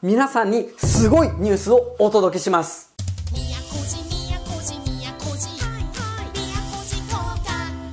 皆さんにすごいニュースをお届けします。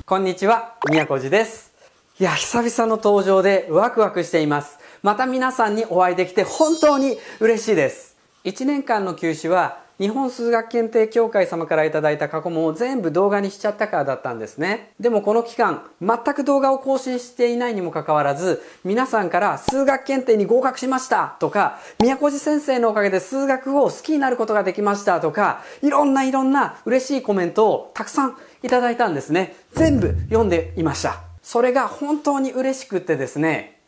こんにちは、宮古寺です。いや、久々の登場でワクワクしています。また皆さんにお会いできて本当に嬉しいです。1年間の休止は日本数学検定協会様からいただいた過去問を全部動画にしちゃったからだったんですね。でもこの期間、全く動画を更新していないにもかかわらず、皆さんから数学検定に合格しましたとか、宮古寺先生のおかげで数学を好きになることができましたとか、いろんないろんな嬉しいコメントをたくさんいただいたんですね。全部読んでいました。それが本当に嬉しくってですね、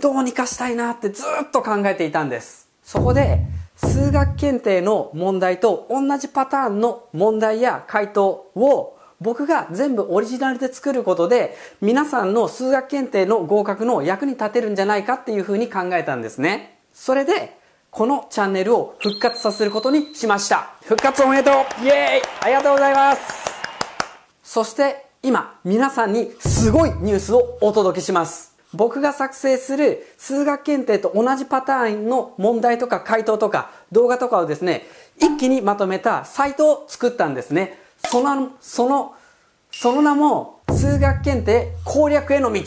どうにかしたいなってずっと考えていたんです。そこで、数学検定の問題と同じパターンの問題や回答を僕が全部オリジナルで作ることで皆さんの数学検定の合格の役に立てるんじゃないかっていうふうに考えたんですね。それでこのチャンネルを復活させることにしました。復活おめでとうイエーイありがとうございますそして今皆さんにすごいニュースをお届けします。僕が作成する数学検定と同じパターンの問題とか回答とか動画とかをですね、一気にまとめたサイトを作ったんですね。その、その、その名も、数学検定攻略への道。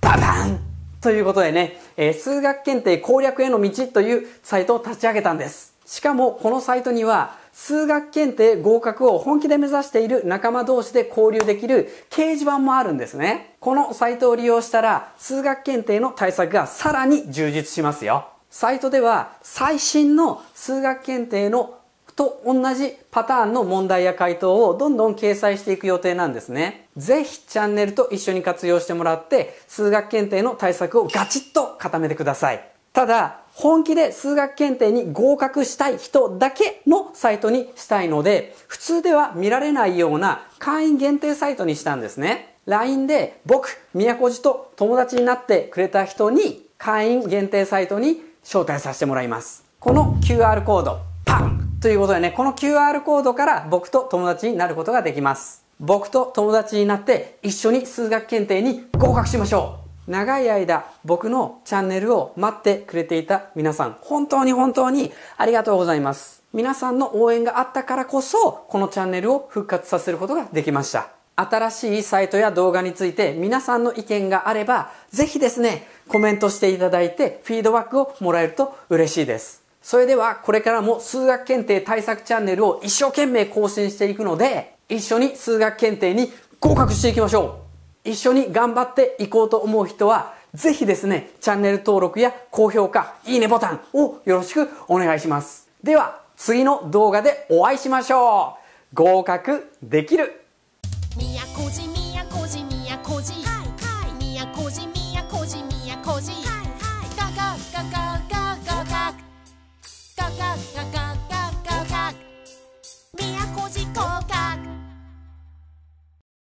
ババンということでね、えー、数学検定攻略への道というサイトを立ち上げたんです。しかもこのサイトには数学検定合格を本気で目指している仲間同士で交流できる掲示板もあるんですね。このサイトを利用したら数学検定の対策がさらに充実しますよ。サイトでは最新の数学検定のと同じパターンの問題や回答をどんどん掲載していく予定なんですね。ぜひチャンネルと一緒に活用してもらって数学検定の対策をガチッと固めてください。ただ、本気で数学検定に合格したい人だけのサイトにしたいので、普通では見られないような会員限定サイトにしたんですね。LINE で僕、宮古寺と友達になってくれた人に会員限定サイトに招待させてもらいます。この QR コード、パンということでね、この QR コードから僕と友達になることができます。僕と友達になって一緒に数学検定に合格しましょう長い間僕のチャンネルを待ってくれていた皆さん、本当に本当にありがとうございます。皆さんの応援があったからこそ、このチャンネルを復活させることができました。新しいサイトや動画について皆さんの意見があれば、ぜひですね、コメントしていただいてフィードバックをもらえると嬉しいです。それではこれからも数学検定対策チャンネルを一生懸命更新していくので、一緒に数学検定に合格していきましょう一緒に頑張っていこうと思う人は、ぜひですね、チャンネル登録や高評価、いいねボタンをよろしくお願いします。では、次の動画でお会いしましょう合格できる宮古寺宮古寺宮古島宮古島宮古島宮古島宮古島